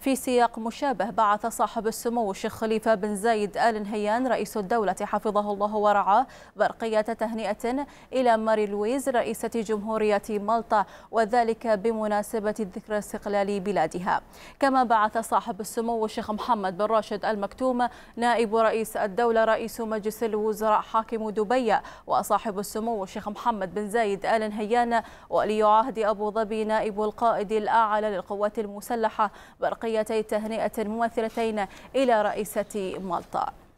في سياق مشابه بعث صاحب السمو الشيخ خليفة بن زايد آل نهيان رئيس الدولة حفظه الله ورعاه برقية تهنئة إلى ماري لويز رئيسة جمهورية مالطا وذلك بمناسبة ذكرى استقلال بلادها كما بعث صاحب السمو الشيخ محمد بن راشد المكتوم نائب رئيس الدولة رئيس مجلس الوزراء حاكم دبي وصاحب السمو الشيخ محمد بن زايد آل نهيان ولي عهد أبو ظبي نائب القائد الأعلى للقوات المسلحة برقية تحيتي تهنئة مماثلتين إلى رئيسة مالطا